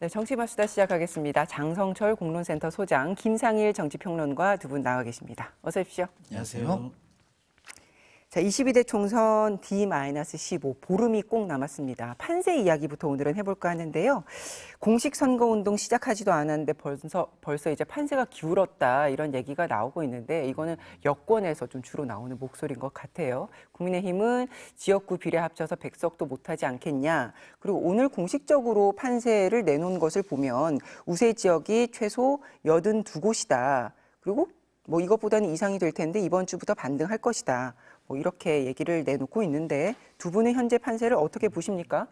네, 정치마수다 시작하겠습니다. 장성철 공론센터 소장, 김상일 정치평론가 두 분 나와 계십니다. 어서 오십시오. 안녕하세요. 자, 22대 총선 D-15 보름이 꼭 남았습니다. 판세 이야기부터 오늘은 해볼까 하는데요. 공식 선거운동 시작하지도 않았는데 벌써, 벌써 이제 판세가 기울었다 이런 얘기가 나오고 있는데 이거는 여권에서 좀 주로 나오는 목소리인 것 같아요. 국민의힘은 지역구 비례 합쳐서 백석도 못하지 않겠냐. 그리고 오늘 공식적으로 판세를 내놓은 것을 보면 우세 지역이 최소 82곳이다. 그리고 뭐 이것보다는 이상이 될 텐데 이번 주부터 반등할 것이다. 뭐 이렇게 얘기를 내놓고 있는데 두분의 현재 판세를 어떻게 보십니까?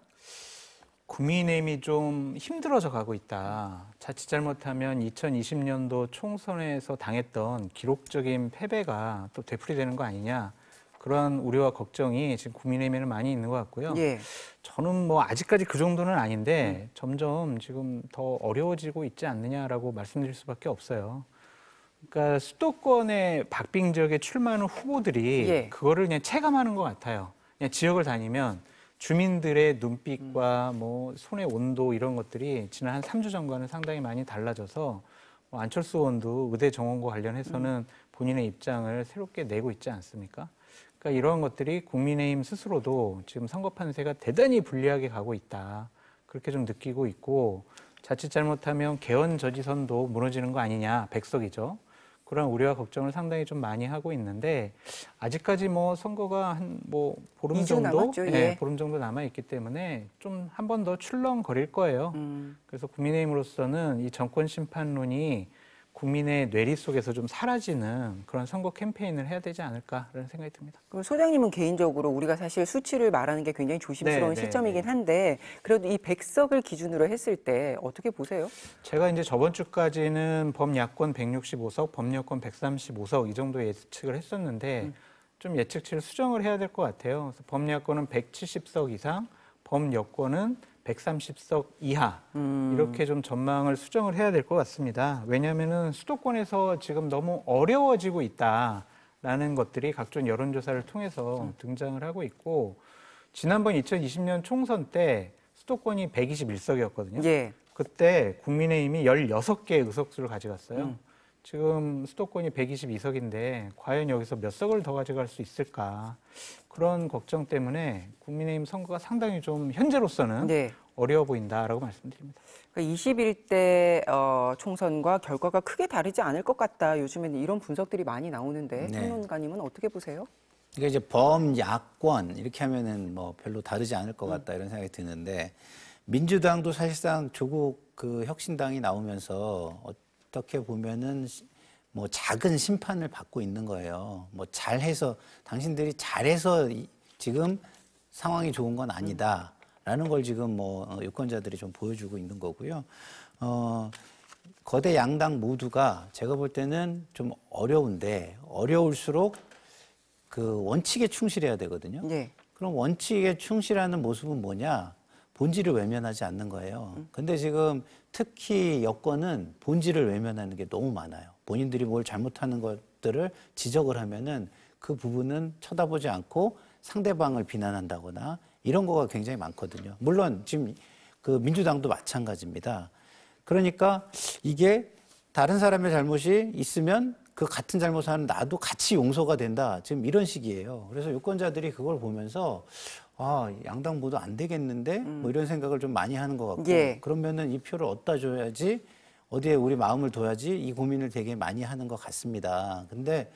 국민의힘이 좀 힘들어져 가고 있다. 자칫 잘못하면 2020년도 총선에서 당했던 기록적인 패배가 또 되풀이되는 거 아니냐. 그런 우려와 걱정이 지금 국민의힘에는 많이 있는 것 같고요. 예. 저는 뭐 아직까지 그 정도는 아닌데 음. 점점 지금 더 어려워지고 있지 않느냐라고 말씀드릴 수밖에 없어요. 그러니까 수도권의 박빙 지역에 출마하는 후보들이 예. 그거를 그냥 체감하는 것 같아요. 그냥 지역을 다니면 주민들의 눈빛과 음. 뭐 손의 온도 이런 것들이 지난 한 3주 전과는 상당히 많이 달라져서 뭐 안철수 의원도 의대 정원과 관련해서는 음. 본인의 입장을 새롭게 내고 있지 않습니까? 그러니까 이러한 것들이 국민의힘 스스로도 지금 선거 판세가 대단히 불리하게 가고 있다. 그렇게 좀 느끼고 있고 자칫 잘못하면 개헌 저지선도 무너지는 거 아니냐 백석이죠. 그런 우려와 걱정을 상당히 좀 많이 하고 있는데 아직까지 뭐 선거가 한 뭐 보름 정도 예, 예. 보름 정도 남아 있기 때문에 좀 한 번 더 출렁거릴 거예요. 음. 그래서 국민의힘으로서는 이 정권 심판론이 국민의 뇌리 속에서 좀 사라지는 그런 선거 캠페인을 해야 되지 않을까라는 생각이 듭니다. 그럼 소장님은 개인적으로 우리가 사실 수치를 말하는 게 굉장히 조심스러운 네, 네 시점이긴 네, 한데 그래도 이 백석을 기준으로 했을 때 어떻게 보세요? 제가 이제 저번 주까지는 범야권 165석, 범여권 135석 이 정도 예측을 했었는데 음. 좀 예측치를 수정을 해야 될것 같아요. 범야권은 170석 이상, 범여권은 130석 이하 음. 이렇게 좀 전망을 수정을 해야 될 것 같습니다. 왜냐하면 수도권에서 지금 너무 어려워지고 있다라는 것들이 각종 여론조사를 통해서 음. 등장을 하고 있고 지난번 2020년 총선 때 수도권이 121석이었거든요. 예. 그때 국민의힘이 16개의 의석수를 가져갔어요. 음. 지금 수도권이 122석인데 과연 여기서 몇 석을 더 가져갈 수 있을까 그런 걱정 때문에 국민의힘 선거가 상당히 좀 현재로서는 네. 어려워 보인다라고 말씀드립니다. 그러니까 21대 어, 총선과 결과가 크게 다르지 않을 것 같다. 요즘에는 이런 분석들이 많이 나오는데 네. 평론가님은 어떻게 보세요? 이게 이제 범야권 이렇게 하면은 뭐 별로 다르지 않을 것 같다 음. 이런 생각이 드는데 민주당도 사실상 조국 그 혁신당이 나오면서 어, 어떻게 보면은 뭐 작은 심판을 받고 있는 거예요. 뭐 잘해서 당신들이 잘해서 지금 상황이 좋은 건 아니다라는 걸 지금 뭐 어, 유권자들이 좀 보여주고 있는 거고요. 어 거대 양당 모두가 제가 볼 때는 좀 어려운데 어려울수록 그 원칙에 충실해야 되거든요. 네. 그럼 원칙에 충실하는 모습은 뭐냐? 본질을 외면하지 않는 거예요. 음. 근데 지금 특히 여권은 본질을 외면하는 게 너무 많아요. 본인들이 뭘 잘못하는 것들을 지적을 하면은 그 부분은 쳐다보지 않고 상대방을 비난한다거나 이런 거가 굉장히 많거든요. 물론 지금 그 민주당도 마찬가지입니다. 그러니까 이게 다른 사람의 잘못이 있으면 그 같은 잘못을 하는 나도 같이 용서가 된다. 지금 이런 식이에요. 그래서 유권자들이 그걸 보면서 아 양당 모두 안 되겠는데 뭐 음. 뭐 이런 생각을 좀 많이 하는 것 같고 예. 그러면은 이 표를 얻다 줘야지 어디에 우리 마음을 둬야지 이 고민을 되게 많이 하는 것 같습니다. 근데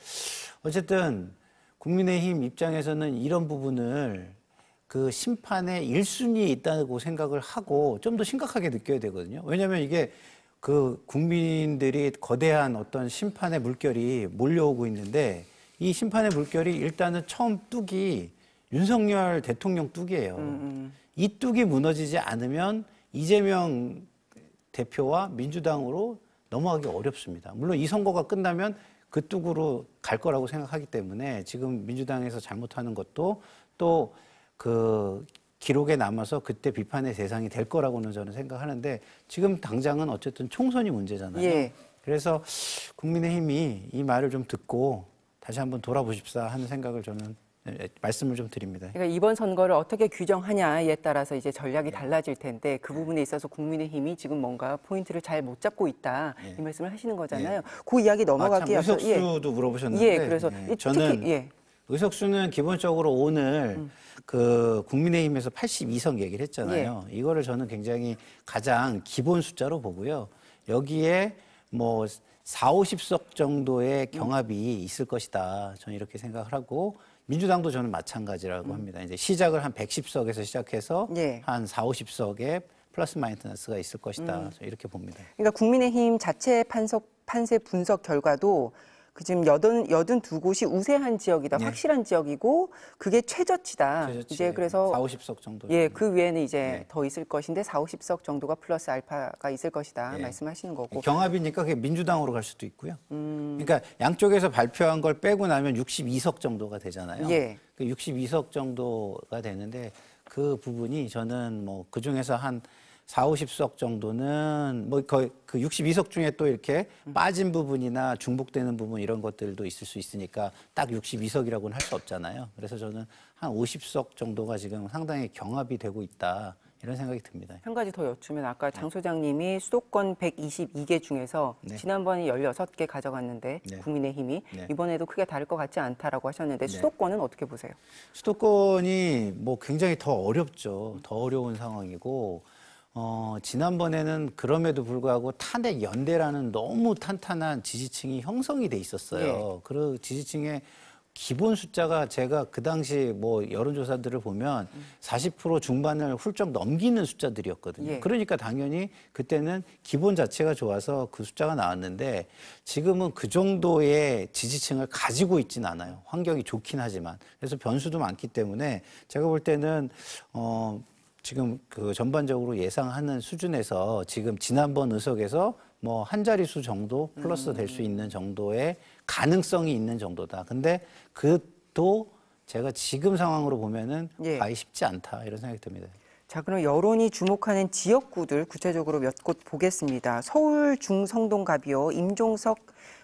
어쨌든 국민의힘 입장에서는 이런 부분을 그 심판에 1순위 있다고 생각을 하고 좀 더 심각하게 느껴야 되거든요. 왜냐하면 이게 그 국민들이 거대한 어떤 심판의 물결이 몰려오고 있는데 이 심판의 물결이 일단은 처음 뚝이 윤석열 대통령 뚝이에요. 음, 음. 이 뚝이 무너지지 않으면 이재명 대표와 민주당으로 넘어가기 어렵습니다. 물론 이 선거가 끝나면 그 뚝으로 갈 거라고 생각하기 때문에 지금 민주당에서 잘못하는 것도 또 그 기록에 남아서 그때 비판의 대상이 될 거라고는 저는 생각하는데 지금 당장은 어쨌든 총선이 문제잖아요. 예. 그래서 국민의힘이 이 말을 좀 듣고 다시 한번 돌아보십사 하는 생각을 저는 예, 말씀을 좀 드립니다. 그러니까 이번 선거를 어떻게 규정하냐에 따라서 이제 전략이 네. 달라질 텐데 그 예. 부분에 있어서 국민의힘이 지금 뭔가 포인트를 잘 못 잡고 있다 네. 이 말씀을 하시는 거잖아요. 네. 그 이야기 넘어가기 아, 의석수도 예. 물어보셨는데 예, 그래서 예. 저는 예. 의석수는 기본적으로 오늘 음. 그 국민의힘에서 82석 얘기를 했잖아요. 예. 이거를 저는 굉장히 가장 기본 숫자로 보고요. 여기에 뭐 4, 50석 정도의 음. 경합이 음. 있을 것이다. 저는 이렇게 생각을 하고 민주당도 저는 마찬가지라고 음. 합니다. 이제 시작을 한 110석에서 시작해서 예. 한 4, 50석에 플러스 마이너스가 있을 것이다. 음. 이렇게 봅니다. 그러니까 국민의힘 자체 판석, 판세 분석 결과도 그 지금 여든 여든 두 곳이 우세한 지역이다, 네. 확실한 지역이고 그게 최저치다. 최저치. 이제 그래서 4, 50석 정도. 예, 그 위에는 이제 네. 더 있을 것인데 4, 50석 정도가 플러스 알파가 있을 것이다 네. 말씀하시는 거고. 경합이니까 그게 민주당으로 갈 수도 있고요. 음... 그러니까 양쪽에서 발표한 걸 빼고 나면 62석 정도가 되잖아요. 예. 그 62석 정도가 되는데 그 부분이 저는 뭐 그 중에서 한 4, 50석 정도는 뭐 거의 그 62석 중에 또 이렇게 음. 빠진 부분이나 중복되는 부분 이런 것들도 있을 수 있으니까 딱 62석이라고는 할 수 없잖아요. 그래서 저는 한 50석 정도가 지금 상당히 경합이 되고 있다. 이런 생각이 듭니다. 한 가지 더 여쭈면 아까 네. 장 소장님이 수도권 122개 중에서 네. 지난번에 16개 가져갔는데 네. 국민의힘이 네. 이번에도 크게 다를 것 같지 않다라고 하셨는데 네. 수도권은 어떻게 보세요? 수도권이 뭐 굉장히 더 어렵죠. 더 어려운 상황이고 어, 지난번에는 그럼에도 불구하고 탄핵 연대라는 너무 탄탄한 지지층이 형성이 돼 있었어요. 예. 그 지지층의 기본 숫자가 제가 그 당시 뭐 여론조사들을 보면 40% 음. 중반을 훌쩍 넘기는 숫자들이었거든요. 예. 그러니까 당연히 그때는 기본 자체가 좋아서 그 숫자가 나왔는데 지금은 그 정도의 지지층을 가지고 있진 않아요. 환경이 좋긴 하지만. 그래서 변수도 많기 때문에 제가 볼 때는 어 지금 그 전반적으로 예상하는 수준에서 지금 지난번 의석에서 뭐 한 자릿수 정도 플러스 될수 음. 있는 정도의 가능성이 있는 정도다. 근데 그도 제가 지금 상황으로 보면은 예. 가히 쉽지 않다 이런 생각이 듭니다. 자, 그럼 여론이 주목하는 지역구들 구체적으로 몇 곳 보겠습니다. 서울 중성동갑이요. 임종석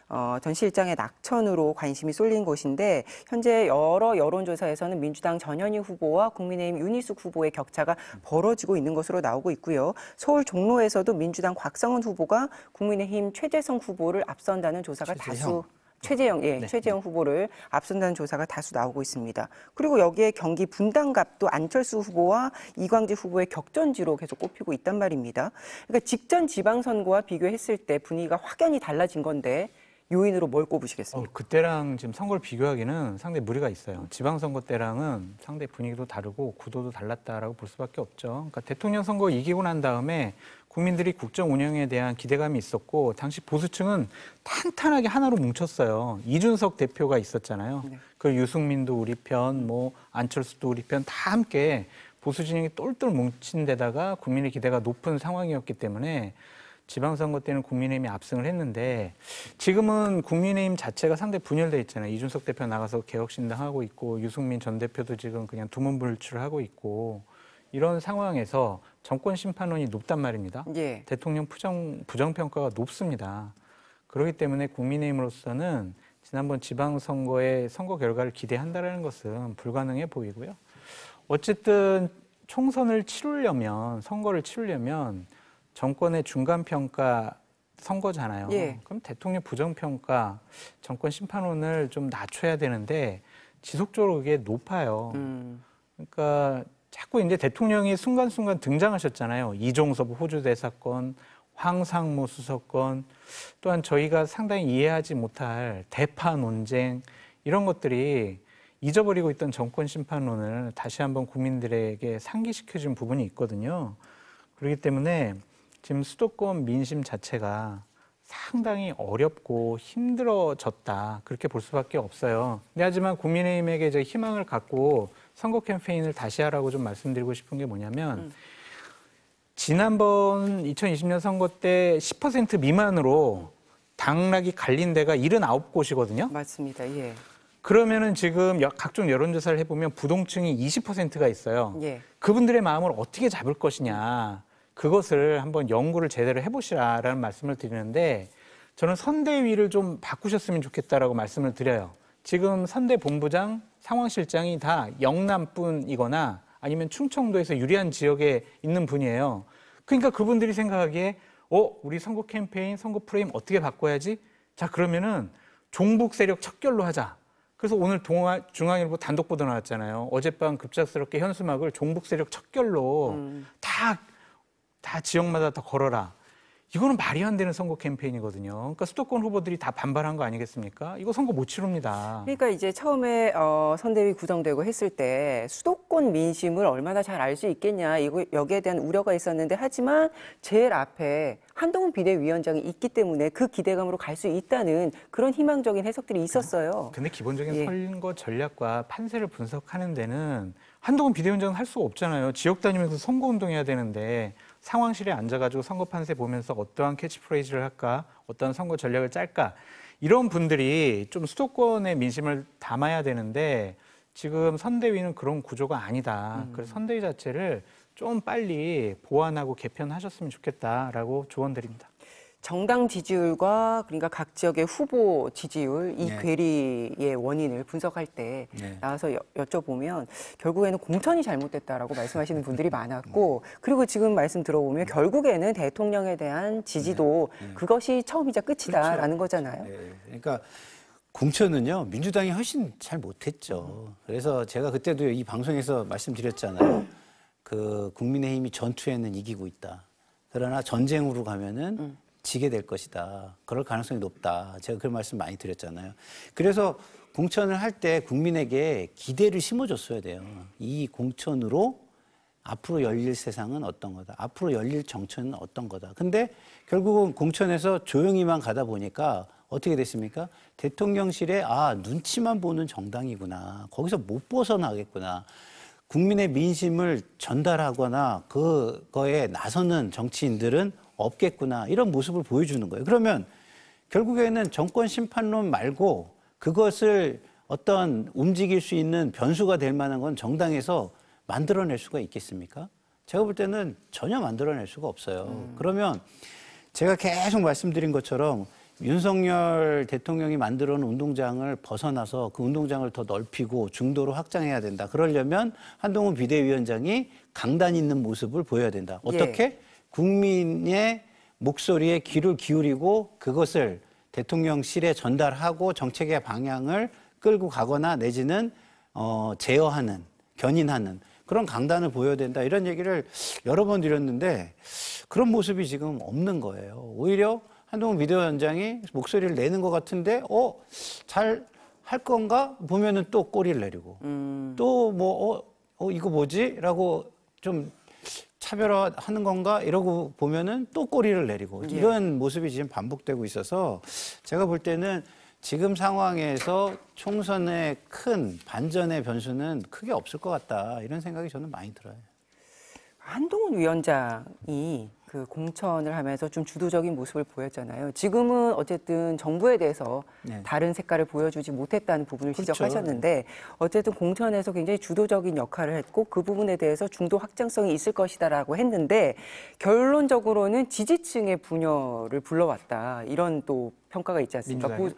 어, 전 실장의 낙천으로 관심이 쏠린 곳인데 현재 여러 여론조사에서는 민주당 전현희 후보와 국민의힘 윤희숙 후보의 격차가 벌어지고 있는 것으로 나오고 있고요. 서울 종로에서도 민주당 곽성은 후보가 국민의힘 최재성 후보를 앞선다는 조사가 최재형. 다수 최재형, 예, 네. 최재형 후보를 앞선다는 조사가 다수 나오고 있습니다. 그리고 여기에 경기 분당갑도 안철수 후보와 이광재 후보의 격전지로 계속 꼽히고 있단 말입니다. 그러니까 직전 지방선거와 비교했을 때 분위기가 확연히 달라진 건데 요인으로 뭘 꼽으시겠습니까? 어, 그때랑 지금 선거를 비교하기는 상당히 무리가 있어요. 지방선거 때랑은 상당히 분위기도 다르고 구도도 달랐다라고 볼 수밖에 없죠. 그러니까 대통령 선거 이기고 난 다음에 국민들이 국정 운영에 대한 기대감이 있었고 당시 보수층은 탄탄하게 하나로 뭉쳤어요. 이준석 대표가 있었잖아요. 네. 그 유승민도 우리 편, 뭐 안철수도 우리 편 다 함께 보수 진영이 똘똘 뭉친 데다가 국민의 기대가 높은 상황이었기 때문에 지방선거 때는 국민의힘이 압승을 했는데 지금은 국민의힘 자체가 상대 분열돼 있잖아요. 이준석 대표 나가서 개혁신당 하고 있고 유승민 전 대표도 지금 그냥 두문불출을 하고 있고 이런 상황에서 정권 심판원이 높단 말입니다. 예. 대통령 부정, 부정평가가 높습니다. 그렇기 때문에 국민의힘으로서는 지난번 지방선거의 선거 결과를 기대한다라는 것은 불가능해 보이고요. 어쨌든 총선을 치르려면 선거를 치르려면 정권의 중간 평가 선거잖아요. 예. 그럼 대통령 부정평가, 정권 심판론을좀 낮춰야 되는데 지속적으로 그게 높아요. 음. 그러니까 자꾸 이제 대통령이 순간순간 등장하셨잖아요. 이종섭 호주 대사건, 황상무 수석건, 또한 저희가 상당히 이해하지 못할 대파 논쟁 이런 것들이 잊어버리고 있던 정권 심판론을 다시 한번 국민들에게 상기시켜준 부분이 있거든요. 그렇기 때문에 지금 수도권 민심 자체가 상당히 어렵고 힘들어졌다 그렇게 볼 수밖에 없어요. 근 하지만 국민의힘에게 이제 희망을 갖고 선거 캠페인을 다시 하라고 좀 말씀드리고 싶은 게 뭐냐면 음. 지난번 2020년 선거 때 10% 미만으로 당락이 갈린 데가 79곳이거든요. 맞습니다. 예. 그러면은 지금 각종 여론조사를 해보면 부동층이 20%가 있어요. 예. 그분들의 마음을 어떻게 잡을 것이냐. 그것을 한번 연구를 제대로 해보시라라는 말씀을 드리는데 저는 선대위를 좀 바꾸셨으면 좋겠다라고 말씀을 드려요. 지금 선대 본부장, 상황실장이 다 영남뿐이거나 아니면 충청도에서 유리한 지역에 있는 분이에요. 그러니까 그분들이 생각하기에 어, 우리 선거 캠페인, 선거 프레임 어떻게 바꿔야지? 자, 그러면은 종북 세력 척결로 하자. 그래서 오늘 동아, 중앙일보 단독 보도 나왔잖아요. 어젯밤 급작스럽게 현수막을 종북 세력 척결로 음. 다다 지역마다 다 걸어라. 이거는 말이 안 되는 선거 캠페인이거든요. 그러니까 수도권 후보들이 다 반발한 거 아니겠습니까? 이거 선거 못 치릅니다. 그러니까 이제 처음에 어, 선대위 구성되고 했을 때 수도권 민심을 얼마나 잘 알 수 있겠냐 이거 여기에 대한 우려가 있었는데 하지만 제일 앞에 한동훈 비대위원장이 있기 때문에 그 기대감으로 갈 수 있다는 그런 희망적인 해석들이 있었어요. 아, 근데 기본적인 예. 선거 전략과 판세를 분석하는 데는 한동훈 비대위원장은 할 수가 없잖아요. 지역 다니면서 선거 운동해야 되는데 상황실에 앉아가지고 선거 판세 보면서 어떠한 캐치프레이즈를 할까, 어떤 선거 전략을 짤까 이런 분들이 좀 수도권의 민심을 담아야 되는데 지금 선대위는 그런 구조가 아니다. 음. 그래서 선대위 자체를 좀 빨리 보완하고 개편하셨으면 좋겠다라고 조언드립니다. 정당 지지율과 그러니까 각 지역의 후보 지지율 이 네. 괴리의 원인을 분석할 때 네. 나와서 여, 쭤보면 결국에는 공천이 잘못됐다라고 말씀하시는 분들이 많았고 네. 그리고 지금 말씀 들어보면 네. 결국에는 대통령에 대한 지지도 네. 네. 그것이 처음이자 끝이다라는 그렇죠. 그렇죠. 거잖아요. 그러니까 공천은요 민주당이 훨씬 잘 못했죠. 그래서 제가 그때도 이 방송에서 말씀드렸잖아요. 그 국민의힘이 전투에는 이기고 있다. 그러나 전쟁으로 가면은 음. 지게 될 것이다. 그럴 가능성이 높다. 제가 그런 말씀 많이 드렸잖아요. 그래서 공천을 할 때 국민에게 기대를 심어줬어야 돼요. 이 공천으로 앞으로 열릴 세상은 어떤 거다. 앞으로 열릴 정천은 어떤 거다. 근데 결국은 공천에서 조용히만 가다 보니까 어떻게 됐습니까? 대통령실에 아, 눈치만 보는 정당이구나. 거기서 못 벗어나겠구나. 국민의 민심을 전달하거나 그거에 나서는 정치인들은 없겠구나 이런 모습을 보여주는 거예요. 그러면 결국에는 정권 심판론 말고 그것을 어떤 움직일 수 있는 변수가 될 만한 건 정당에서 만들어낼 수가 있겠습니까? 제가 볼 때는 전혀 만들어낼 수가 없어요. 음. 그러면 제가 계속 말씀드린 것처럼 윤석열 대통령이 만들어 놓은 운동장을 벗어나서 그 운동장을 더 넓히고 중도로 확장해야 된다. 그러려면 한동훈 비대위원장이 강단 있는 모습을 보여야 된다. 예. 어떻게? 예. 국민의 목소리에 귀를 기울이고 그것을 대통령실에 전달하고 정책의 방향을 끌고 가거나 내지는 어, 제어하는 견인하는 그런 강단을 보여야 된다 이런 얘기를 여러 번 드렸는데 그런 모습이 지금 없는 거예요. 오히려 한동훈 비대위원장이 목소리를 내는 것 같은데 어 잘 할 건가 보면은 또 꼬리를 내리고 음. 또뭐 어, 어 이거 뭐지라고 좀 차별화하는 건가 이러고 보면은 또 꼬리를 내리고 예. 이런 모습이 지금 반복되고 있어서 제가 볼 때는 지금 상황에서 총선의 큰 반전의 변수는 크게 없을 것 같다 이런 생각이 저는 많이 들어요. 한동훈 위원장이 그 공천을 하면서 좀 주도적인 모습을 보였잖아요. 지금은 어쨌든 정부에 대해서 네. 다른 색깔을 보여주지 못했다는 부분을 그렇죠. 지적하셨는데 어쨌든 공천에서 굉장히 주도적인 역할을 했고 그 부분에 대해서 중도 확장성이 있을 것이다라고 했는데 결론적으로는 지지층의 분열을 불러왔다 이런 또 평가가 있지 않습니까? 민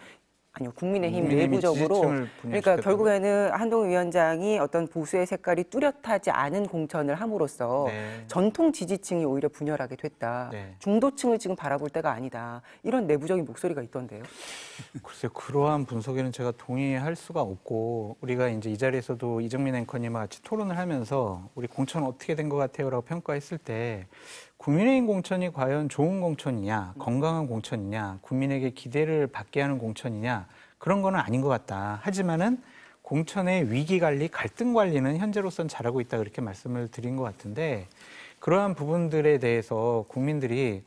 아니요 국민의힘 내부적으로 그러니까 결국에는 한동훈 위원장이 어떤 보수의 색깔이 뚜렷하지 않은 공천을 함으로써 네. 전통 지지층이 오히려 분열하게 됐다 네. 중도층을 지금 바라볼 때가 아니다 이런 내부적인 목소리가 있던데요 글쎄 그러한 분석에는 제가 동의할 수가 없고 우리가 이제 이 자리에서도 이정민 앵커님과 같이 토론을 하면서 우리 공천 어떻게 된 것 같아요라고 평가했을 때 국민의힘 공천이 과연 좋은 공천이냐, 건강한 공천이냐, 국민에게 기대를 받게 하는 공천이냐 그런 거는 아닌 것 같다. 하지만은 공천의 위기 관리, 갈등 관리는 현재로선 잘하고 있다 그렇게 말씀을 드린 것 같은데 그러한 부분들에 대해서 국민들이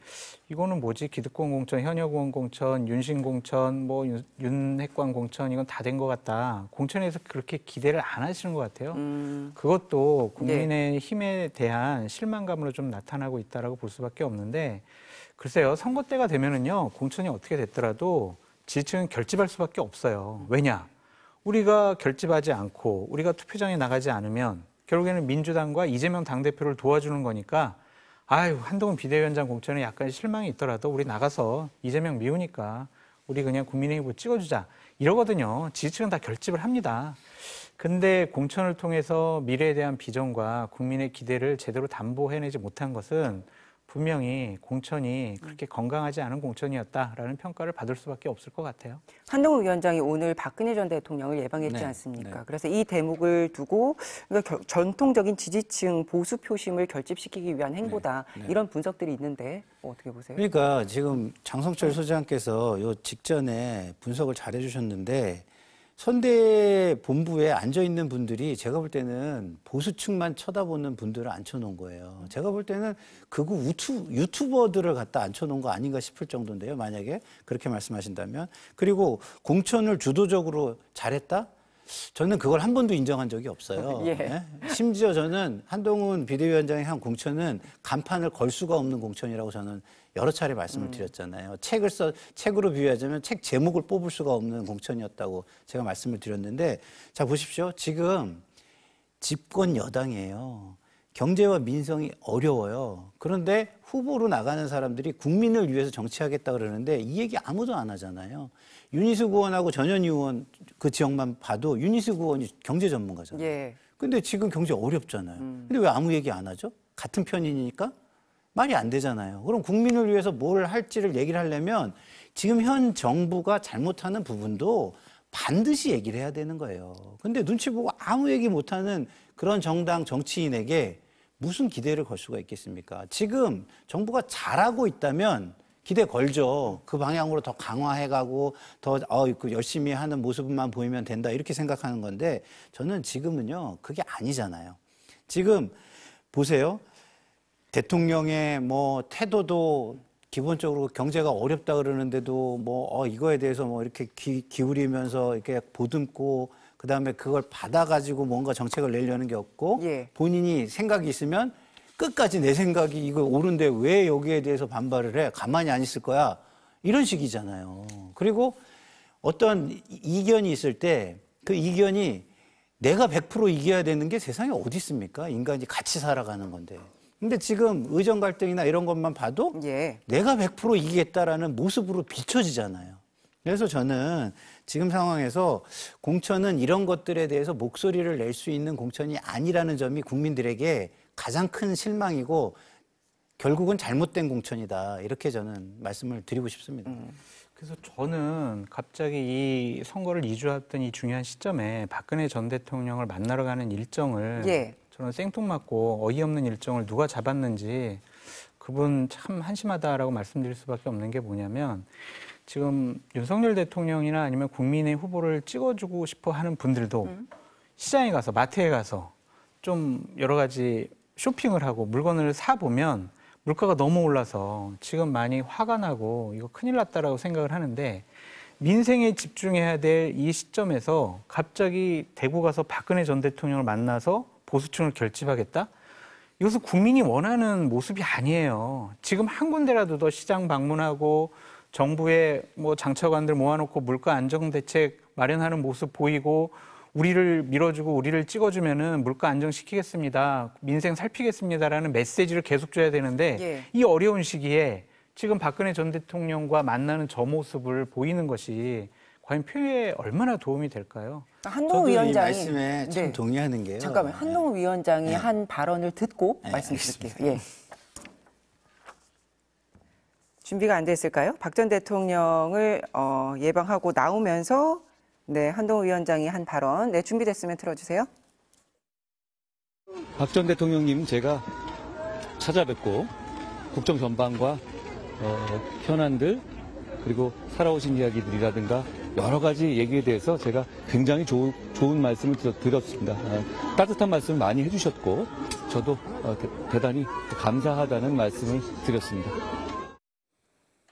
이거는 뭐지 기득권 공천, 현역원 공천, 윤신 공천, 뭐 윤, 핵관 공천 이건 다 된 것 같다. 공천에서 그렇게 기대를 안 하시는 것 같아요. 음. 그것도 네. 국민의 힘에 대한 실망감으로 좀 나타나고 있다라고 볼 수밖에 없는데 글쎄요 선거 때가 되면은요 공천이 어떻게 됐더라도 지층은 결집할 수밖에 없어요. 왜냐? 우리가 결집하지 않고 우리가 투표장에 나가지 않으면 결국에는 민주당과 이재명 당대표를 도와주는 거니까 아유 한동훈 비대위원장 공천에 약간 실망이 있더라도 우리 나가서 이재명 미우니까 우리 그냥 국민의힘으로 찍어주자 이러거든요. 지지층은 다 결집을 합니다. 근데 공천을 통해서 미래에 대한 비전과 국민의 기대를 제대로 담보해내지 못한 것은 분명히 공천이 음. 그렇게 건강하지 않은 공천이었다라는 평가를 받을 수밖에 없을 것 같아요. 한동훈 위원장이 오늘 박근혜 전 대통령을 예방했지 네, 않습니까? 네. 그래서 이 대목을 두고 그러니까 겨, 전통적인 지지층 보수 표심을 결집시키기 위한 행보다 네, 네. 이런 분석들이 있는데 뭐 어떻게 보세요? 그러니까 지금 장성철 소장께서 요 직전에 분석을 잘 해주셨는데 선대 본부에 앉아 있는 분들이 제가 볼 때는 보수층만 쳐다보는 분들을 앉혀놓은 거예요. 제가 볼 때는 그거 우투, 유튜버들을 갖다 앉혀놓은 거 아닌가 싶을 정도인데요. 만약에 그렇게 말씀하신다면 그리고 공천을 주도적으로 잘했다. 저는 그걸 한 번도 인정한 적이 없어요. 예. 네? 심지어 저는 한동훈 비대위원장의 한 공천은 간판을 걸 수가 없는 공천이라고 저는 여러 차례 말씀을 음. 드렸잖아요. 책을 써 책으로 비유하자면 책 제목을 뽑을 수가 없는 공천이었다고 제가 말씀을 드렸는데 자 보십시오. 지금 집권 여당이에요. 경제와 민성이 어려워요. 그런데 후보로 나가는 사람들이 국민을 위해서 정치하겠다 그러는데 이 얘기 아무도 안 하잖아요. 윤희수 의원하고 전현희 의원 그 지역만 봐도 윤희수 의원이 경제 전문가잖아요. 예. 근데 지금 경제 어렵잖아요. 음. 근데 왜 아무 얘기 안 하죠? 같은 편이니까 말이 안 되잖아요. 그럼 국민을 위해서 뭘 할지를 얘기를 하려면 지금 현 정부가 잘못하는 부분도 반드시 얘기를 해야 되는 거예요. 근데 눈치 보고 아무 얘기 못하는 그런 정당 정치인에게 무슨 기대를 걸 수가 있겠습니까? 지금 정부가 잘하고 있다면 기대 걸죠. 그 방향으로 더 강화해가고 더 어, 그 열심히 하는 모습만 보이면 된다 이렇게 생각하는 건데 저는 지금은요 그게 아니잖아요. 지금 보세요. 대통령의 뭐 태도도 기본적으로 경제가 어렵다 그러는데도 뭐 어, 이거에 대해서 뭐 이렇게 기, 기울이면서 이렇게 보듬고 그다음에 그걸 받아가지고 뭔가 정책을 내려는 게 없고 예. 본인이 생각이 있으면 끝까지 내 생각이 이거 옳은데 왜 여기에 대해서 반발을 해 가만히 안 있을 거야 이런 식이잖아요 그리고 어떤 이견이 있을 때 그 이견이 내가 100% 이겨야 되는 게 세상에 어디 있습니까 인간이 같이 살아가는 건데 근데 지금 의정 갈등이나 이런 것만 봐도 예. 내가 100% 이기겠다라는 모습으로 비춰지잖아요. 그래서 저는 지금 상황에서 공천은 이런 것들에 대해서 목소리를 낼 수 있는 공천이 아니라는 점이 국민들에게 가장 큰 실망이고 결국은 잘못된 공천이다 이렇게 저는 말씀을 드리고 싶습니다. 음. 그래서 저는 갑자기 이 선거를 이주했던 이 중요한 시점에 박근혜 전 대통령을 만나러 가는 일정을 예. 저는 생뚱맞고 어이없는 일정을 누가 잡았는지 그분 참 한심하다라고 말씀드릴 수밖에 없는 게 뭐냐면 지금 윤석열 대통령이나 아니면 국민의 후보를 찍어주고 싶어 하는 분들도 음. 시장에 가서 마트에 가서 좀 여러 가지 쇼핑을 하고 물건을 사 보면 물가가 너무 올라서 지금 많이 화가 나고 이거 큰일 났다라고 생각을 하는데 민생에 집중해야 될 이 시점에서 갑자기 대구 가서 박근혜 전 대통령을 만나서 보수층을 결집하겠다? 이것은 국민이 원하는 모습이 아니에요. 지금 한 군데라도 더 시장 방문하고 정부의 뭐 장차관들 모아놓고 물가 안정 대책 마련하는 모습 보이고 우리를 밀어주고 우리를 찍어주면은 물가 안정시키겠습니다. 민생 살피겠습니다라는 메시지를 계속 줘야 되는데 예. 이 어려운 시기에 지금 박근혜 전 대통령과 만나는 저 모습을 보이는 것이 과연 표에 얼마나 도움이 될까요? 한동훈 위원장이 말씀에 네. 참 네. 동의하는 게요. 잠깐만 네. 한동훈 위원장이 네. 한 발언을 듣고 네, 말씀드릴게요. 예. 준비가 안 됐을까요? 박 전 대통령을 어, 예방하고 나오면서 네 한동훈 위원장이 한 발언 네 준비됐으면 틀어주세요. 박 전 대통령님 제가 찾아뵙고 국정 전반과 어, 현안들 그리고 살아오신 이야기들이라든가 여러 가지 얘기에 대해서 제가 굉장히 좋은, 좋은 말씀을 드렸습니다. 아, 따뜻한 말씀을 많이 해주셨고 저도 어, 대단히 감사하다는 말씀을 드렸습니다.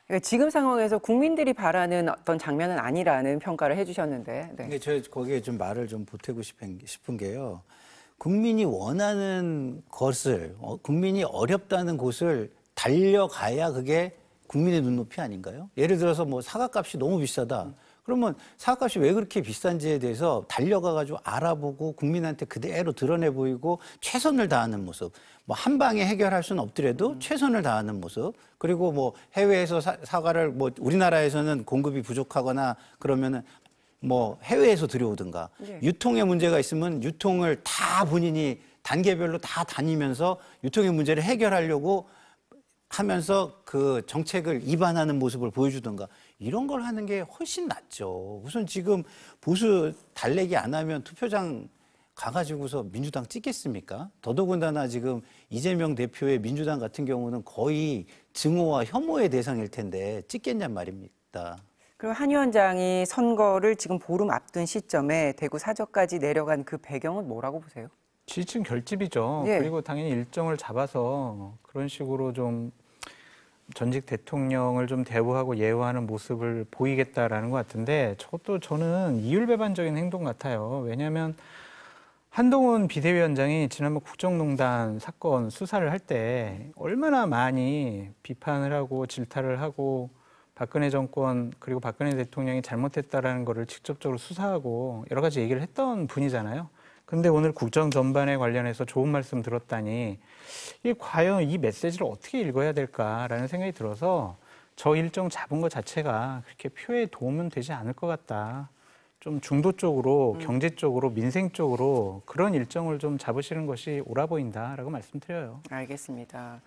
그러니까 지금 상황에서 국민들이 바라는 어떤 장면은 아니라는 평가를 해주셨는데. 네. 근데 저 거기에 좀 말을 좀 보태고 싶은, 싶은 게요. 국민이 원하는 것을, 어, 국민이 어렵다는 곳을 달려가야 그게 국민의 눈높이 아닌가요? 예를 들어서 뭐 사과값이 너무 비싸다. 그러면 사과값이왜 그렇게 비싼지에 대해서 달려가가지고 알아보고 국민한테 그대로 드러내 보이고 최선을 다하는 모습. 뭐한 방에 해결할 수는 없더라도 음. 최선을 다하는 모습. 그리고 뭐 해외에서 사, 사과를 뭐 우리나라에서는 공급이 부족하거나 그러면은 뭐 해외에서 들여오든가 네. 유통의 문제가 있으면 유통을 다 본인이 단계별로 다 다니면서 유통의 문제를 해결하려고 하면서 그 정책을 입안하는 모습을 보여주든가 이런 걸 하는 게 훨씬 낫죠. 우선 지금 보수 달래기 안 하면 투표장 가가지고서 민주당 찍겠습니까? 더더군다나 지금 이재명 대표의 민주당 같은 경우는 거의 증오와 혐오의 대상일 텐데 찍겠냔 말입니다. 그리고 한 위원장이 선거를 지금 보름 앞둔 시점에 대구 사저까지 내려간 그 배경은 뭐라고 보세요? 지층 결집이죠. 예. 그리고 당연히 일정을 잡아서 그런 식으로 좀 전직 대통령을 좀 대우하고 예우하는 모습을 보이겠다라는 것 같은데 저것도 저는 이율배반적인 행동 같아요. 왜냐하면 한동훈 비대위원장이 지난번 국정농단 사건 수사를 할 때 얼마나 많이 비판을 하고 질타를 하고 박근혜 정권 그리고 박근혜 대통령이 잘못했다라는 것을 직접적으로 수사하고 여러 가지 얘기를 했던 분이잖아요. 근데 오늘 국정 전반에 관련해서 좋은 말씀 들었다니 이 과연 이 메시지를 어떻게 읽어야 될까라는 생각이 들어서 저 일정 잡은 것 자체가 그렇게 표에 도움은 되지 않을 것 같다. 좀 중도 쪽으로 음. 경제 쪽으로 민생 쪽으로 그런 일정을 좀 잡으시는 것이 옳아 보인다라고 말씀드려요. 알겠습니다.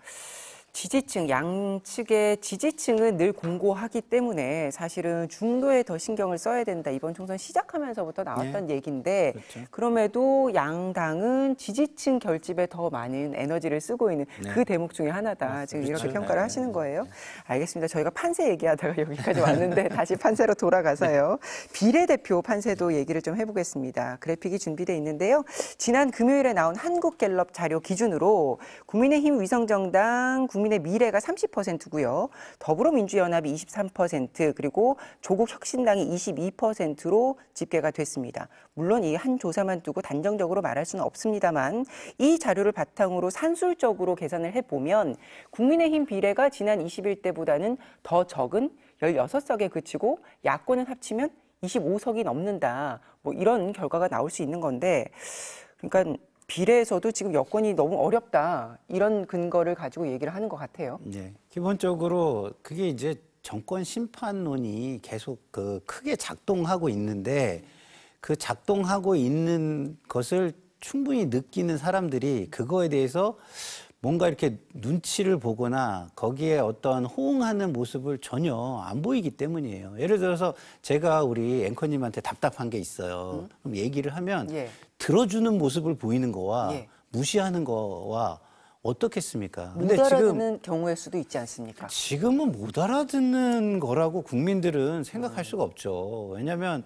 지지층 양측의 지지층은 늘 공고하기 때문에 사실은 중도에 더 신경을 써야 된다 이번 총선 시작하면서부터 네. 나왔던 예. 얘기인데 그렇죠. 그럼에도 양당은 지지층 결집에 더 많은 에너지를 쓰고 있는 네. 그 대목 중에 하나다 지금 이렇게 그렇죠. 평가를 네. 하시는 거예요. 네. 알겠습니다. 저희가 판세 얘기하다가 여기까지 왔는데 다시 판세로 돌아가서요 네. 비례대표 판세도 얘기를 좀 해보겠습니다. 그래픽이 준비돼 있는데요. 지난 금요일에 나온 한국갤럽 자료 기준으로 국민의힘 위성정당 국민 국민의 미래가 30%고요. 더불어민주연합이 23% 그리고 조국혁신당이 22%로 집계가 됐습니다. 물론 이 한 조사만 두고 단정적으로 말할 수는 없습니다만 이 자료를 바탕으로 산술적으로 계산을 해보면 국민의힘 비례가 지난 21대보다는 더 적은 16석에 그치고 야권을 합치면 25석이 넘는다. 뭐 이런 결과가 나올 수 있는 건데 그러니까 비례에서도 지금 여건이 너무 어렵다 이런 근거를 가지고 얘기를 하는 것 같아요. 네, 기본적으로 그게 이제 정권 심판론이 계속 그 크게 작동하고 있는데 그 작동하고 있는 것을 충분히 느끼는 사람들이 그거에 대해서 뭔가 이렇게 눈치를 보거나 거기에 어떤 호응하는 모습을 전혀 안 보이기 때문이에요. 예를 들어서 제가 우리 앵커님한테 답답한 게 있어요. 음. 그럼 얘기를 하면 예. 들어주는 모습을 보이는 거와 예. 무시하는 거와 어떻겠습니까? 못 근데 알아듣는 지금, 경우일 수도 있지 않습니까? 지금은 못 알아듣는 거라고 국민들은 생각할 음. 수가 없죠. 왜냐하면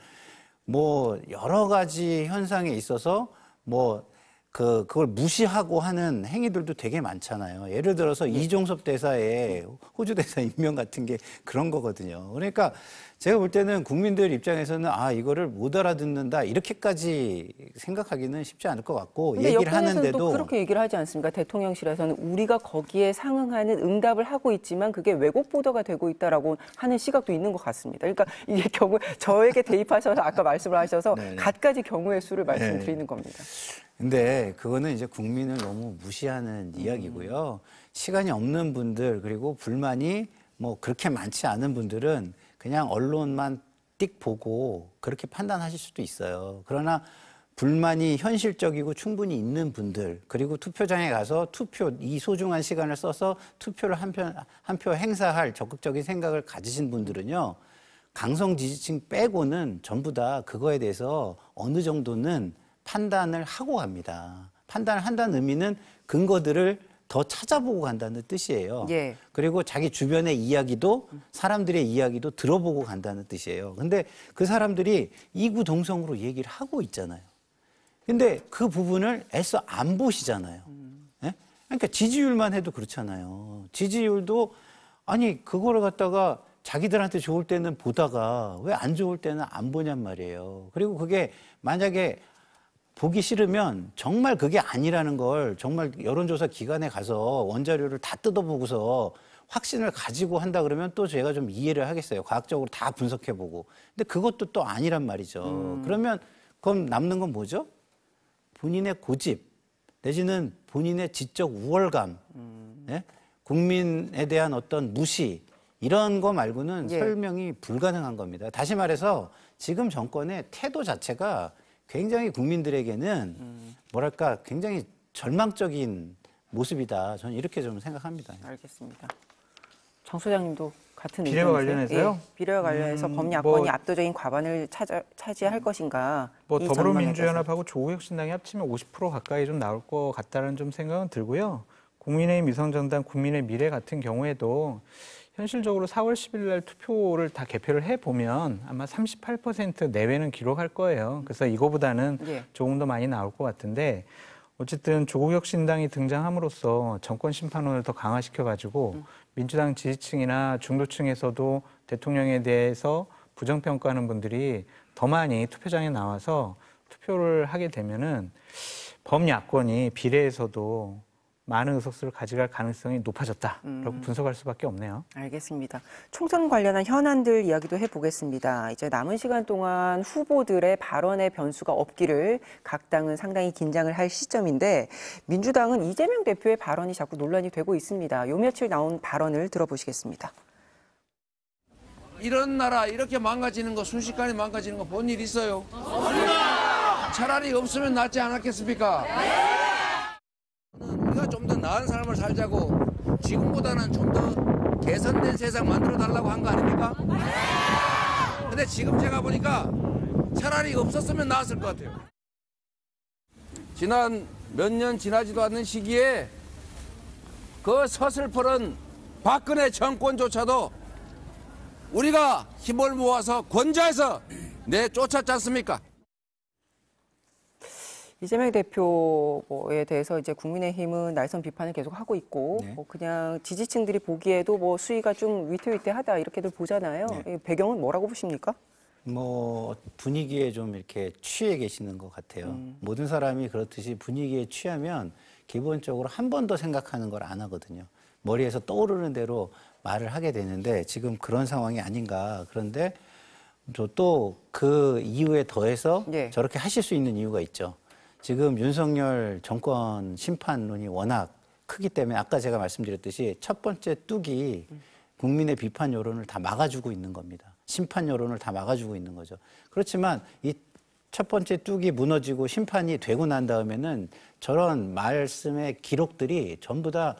뭐 여러 가지 현상에 있어서 뭐그 그걸 무시하고 하는 행위들도 되게 많잖아요. 예를 들어서 네. 이종섭 대사의 호주 대사 임명 같은 게 그런 거거든요. 그러니까 제가 볼 때는 국민들 입장에서는 아 이거를 못 알아듣는다 이렇게까지 생각하기는 쉽지 않을 것 같고 얘기를 하는데도 그렇게 얘기를 하지 않습니까? 대통령실에서는 우리가 거기에 상응하는 응답을 하고 있지만 그게 왜곡 보도가 되고 있다라고 하는 시각도 있는 것 같습니다. 그러니까 이게 경우 저에게 대입하셔서 아까 말씀을 하셔서 네. 갖가지 경우의 수를 네. 말씀드리는 겁니다. 근데 그거는 이제 국민을 너무 무시하는 음. 이야기고요. 시간이 없는 분들 그리고 불만이 뭐 그렇게 많지 않은 분들은 그냥 언론만 띡 보고 그렇게 판단하실 수도 있어요. 그러나 불만이 현실적이고 충분히 있는 분들 그리고 투표장에 가서 투표 이 소중한 시간을 써서 투표를 한표한표 행사할 적극적인 생각을 가지신 분들은요 강성 지지층 빼고는 전부 다 그거에 대해서 어느 정도는 판단을 하고 갑니다. 판단을 한다는 의미는 근거들을 더 찾아보고 간다는 뜻이에요. 예. 그리고 자기 주변의 이야기도 사람들의 이야기도 들어보고 간다는 뜻이에요. 근데 그 사람들이 이구동성으로 얘기를 하고 있잖아요. 근데 그 부분을 애써 안 보시잖아요. 음. 예? 그러니까 지지율만 해도 그렇잖아요. 지지율도 아니 그거를 갖다가 자기들한테 좋을 때는 보다가 왜 안 좋을 때는 안 보냔 말이에요. 그리고 그게 만약에 보기 싫으면 정말 그게 아니라는 걸 정말 여론조사 기관에 가서 원자료를 다 뜯어보고서 확신을 가지고 한다 그러면 또 제가 좀 이해를 하겠어요. 과학적으로 다 분석해보고. 근데 그것도 또 아니란 말이죠. 음. 그러면 그럼 남는 건 뭐죠? 본인의 고집, 내지는 본인의 지적 우월감, 음. 네? 국민에 대한 어떤 무시, 이런 거 말고는 예. 설명이 불가능한 겁니다. 다시 말해서 지금 정권의 태도 자체가 굉장히 국민들에게는 음. 뭐랄까 굉장히 절망적인 모습이다. 저는 이렇게 좀 생각합니다. 알겠습니다. 장 소장님도 같은 비례와 관련해서요? 예, 비례와 관련해서 음, 범야권이 뭐, 압도적인 과반을 차지, 차지할 것인가? 뭐 더불어민주연합하고 조국혁신당이 합치면 50% 가까이 좀 나올 것 같다는 좀 생각은 들고요. 국민의힘 위성정당 국민의 미래 같은 경우에도 현실적으로 4월 10일 날 투표를 다 개표를 해보면 아마 38% 내외는 기록할 거예요. 그래서 이거보다는 예. 조금 더 많이 나올 것 같은데 어쨌든 조국 혁신당이 등장함으로써 정권 심판원을 더 강화시켜가지고 음. 민주당 지지층이나 중도층에서도 대통령에 대해서 부정평가하는 분들이 더 많이 투표장에 나와서 투표를 하게 되면은 범야권이 비례에서도 많은 의석수를 가져갈 가능성이 높아졌다라고 음. 분석할 수밖에 없네요. 알겠습니다. 총선 관련한 현안들 이야기도 해보겠습니다. 이제 남은 시간 동안 후보들의 발언의 변수가 없기를 각 당은 상당히 긴장을 할 시점인데 민주당은 이재명 대표의 발언이 자꾸 논란이 되고 있습니다. 요 며칠 나온 발언을 들어보시겠습니다. 이런 나라 이렇게 망가지는 거 순식간에 망가지는 거 본 일 있어요? 없습니다. 차라리 없으면 낫지 않았겠습니까? 네. 나은 삶을 살자고 지금보다는 좀 더 개선된 세상 만들어 달라고 한 거 아닙니까? 근데 지금 제가 보니까 차라리 없었으면 나았을 것 같아요. 지난 몇 년 지나지도 않는 시기에 그 서슬퍼런 박근혜 정권조차도 우리가 힘을 모아서 권좌에서 내쫓았지 않습니까? 이재명 대표에 대해서 이제 국민의힘은 날선 비판을 계속 하고 있고 네. 뭐 그냥 지지층들이 보기에도 뭐 수위가 좀 위태위태하다 이렇게들 보잖아요. 네. 배경은 뭐라고 보십니까? 뭐 분위기에 좀 이렇게 취해 계시는 것 같아요. 음. 모든 사람이 그렇듯이 분위기에 취하면 기본적으로 한 번 더 생각하는 걸 안 하거든요. 머리에서 떠오르는 대로 말을 하게 되는데 지금 그런 상황이 아닌가. 그런데 또 그 이후에 더해서 네. 저렇게 하실 수 있는 이유가 있죠. 지금 윤석열 정권 심판론이 워낙 크기 때문에 아까 제가 말씀드렸듯이 첫 번째 뚝이 국민의 비판 여론을 다 막아주고 있는 겁니다. 심판 여론을 다 막아주고 있는 거죠. 그렇지만 이 첫 번째 뚝이 무너지고 심판이 되고 난 다음에는 저런 말씀의 기록들이 전부 다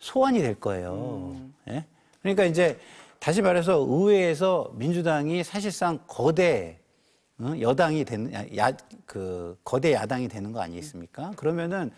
소환이 될 거예요. 음. 예? 그러니까 이제 다시 말해서 의회에서 민주당이 사실상 거대 어? 여당이 되는 야, 그 거대 야당이 되는 거 아니겠습니까? 그러면은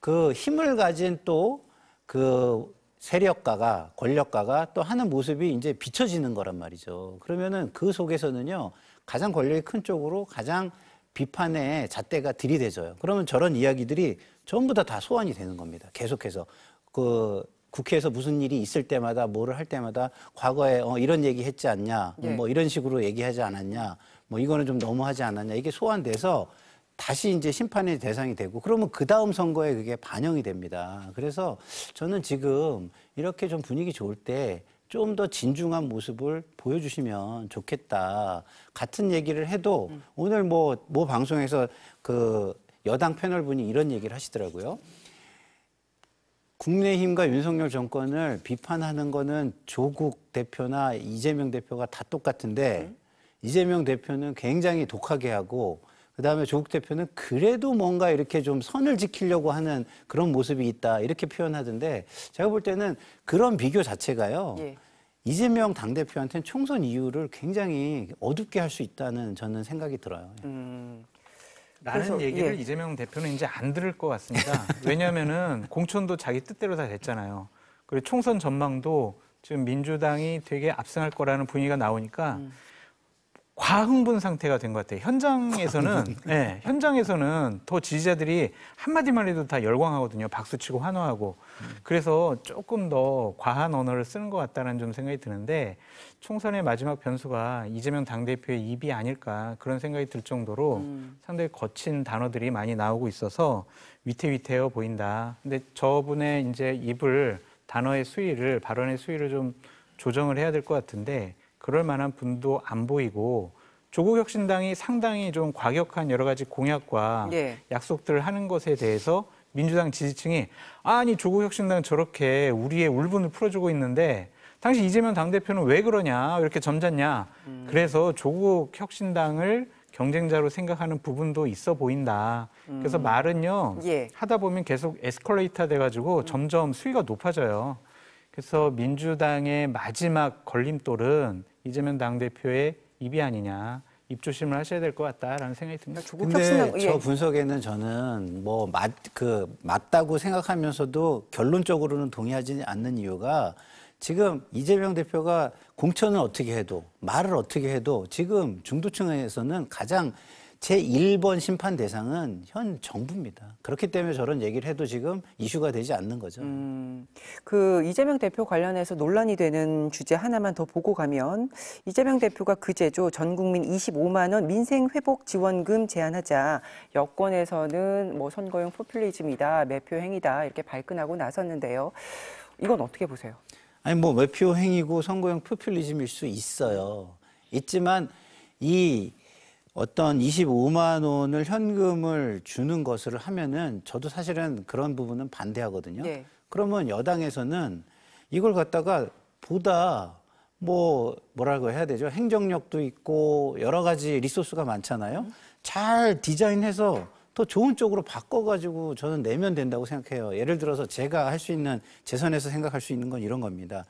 그 힘을 가진 또 그 세력가가 권력가가 또 하는 모습이 이제 비춰지는 거란 말이죠. 그러면은 그 속에서는요 가장 권력이 큰 쪽으로 가장 비판의 잣대가 들이대져요. 그러면 저런 이야기들이 전부 다다 다 소환이 되는 겁니다. 계속해서 그 국회에서 무슨 일이 있을 때마다 뭐를 할 때마다 과거에 어, 이런 얘기 했지 않냐 뭐 네. 뭐 이런 식으로 얘기하지 않았냐 뭐 이거는 좀 너무하지 않았냐 이게 소환돼서 다시 이제 심판의 대상이 되고 그러면 그 다음 선거에 그게 반영이 됩니다. 그래서 저는 지금 이렇게 좀 분위기 좋을 때 좀 더 진중한 모습을 보여주시면 좋겠다. 같은 얘기를 해도 음. 오늘 뭐뭐 뭐 방송에서 그 여당 패널 분이 이런 얘기를 하시더라고요. 국내힘과 윤석열 정권을 비판하는 거는 조국 대표나 이재명 대표가 다 똑같은데 음. 이재명 대표는 굉장히 독하게 하고 그다음에 조국 대표는 그래도 뭔가 이렇게 좀 선을 지키려고 하는 그런 모습이 있다 이렇게 표현하던데 제가 볼 때는 그런 비교 자체가요. 예. 이재명 당대표한테는 총선 이유를 굉장히 어둡게 할 수 있다는 저는 생각이 들어요. 예. 음... 라는 그래서, 얘기를 예. 이재명 대표는 이제 안 들을 것 같습니다. 왜냐하면은 공천도 자기 뜻대로 다 됐잖아요. 그리고 총선 전망도 지금 민주당이 되게 압승할 거라는 분위기가 나오니까 음. 과흥분 상태가 된 것 같아요. 현장에서는 네, 현장에서는 더 지지자들이 한마디만 해도 다 열광하거든요. 박수치고 환호하고. 그래서 조금 더 과한 언어를 쓰는 것 같다는 좀 생각이 드는데 총선의 마지막 변수가 이재명 당대표의 입이 아닐까 그런 생각이 들 정도로 음. 상당히 거친 단어들이 많이 나오고 있어서 위태위태해 보인다. 근데 저분의 이제 입을 단어의 수위를 발언의 수위를 좀 조정을 해야 될 것 같은데 그럴 만한 분도 안 보이고 조국 혁신당이 상당히 좀 과격한 여러 가지 공약과 네. 약속들을 하는 것에 대해서 민주당 지지층이 아니 조국 혁신당 저렇게 우리의 울분을 풀어주고 있는데 당시 이재명 당대표는 왜 그러냐 이렇게 점잖냐 음. 그래서 조국 혁신당을 경쟁자로 생각하는 부분도 있어 보인다. 음. 그래서 말은요 예. 하다 보면 계속 에스컬레이터 돼가지고 음. 점점 수위가 높아져요. 그래서 민주당의 마지막 걸림돌은 이재명 당대표의 입이 아니냐. 입조심을 하셔야 될 것 같다라는 생각이 듭니다. 근데 저 예. 분석에는 저는 뭐맞그 맞다고 생각하면서도 결론적으로는 동의하지 않는 이유가 지금 이재명 대표가 공천을 어떻게 해도 말을 어떻게 해도 지금 중도층에서는 가장 제1번 심판 대상은 현 정부입니다. 그렇기 때문에 저런 얘기를 해도 지금 이슈가 되지 않는 거죠. 음, 그 이재명 대표 관련해서 논란이 되는 주제 하나만 더 보고 가면 이재명 대표가 그제죠. 전 국민 25만 원 민생 회복 지원금 제한하자 여권에서는 뭐 선거용 포퓰리즘이다, 매표 행위다 이렇게 발끈하고 나섰는데요. 이건 어떻게 보세요? 아니 뭐 매표 행위고 선거용 포퓰리즘일 수 있어요. 있지만 이 어떤 25만 원을 현금을 주는 것을 하면은 저도 사실은 그런 부분은 반대하거든요. 네. 그러면 여당에서는 이걸 갖다가 보다 뭐 뭐라고 해야 되죠? 행정력도 있고 여러 가지 리소스가 많잖아요. 잘 디자인해서 더 좋은 쪽으로 바꿔가지고 저는 내면 된다고 생각해요. 예를 들어서 제가 할 수 있는 재선에서 생각할 수 있는 건 이런 겁니다.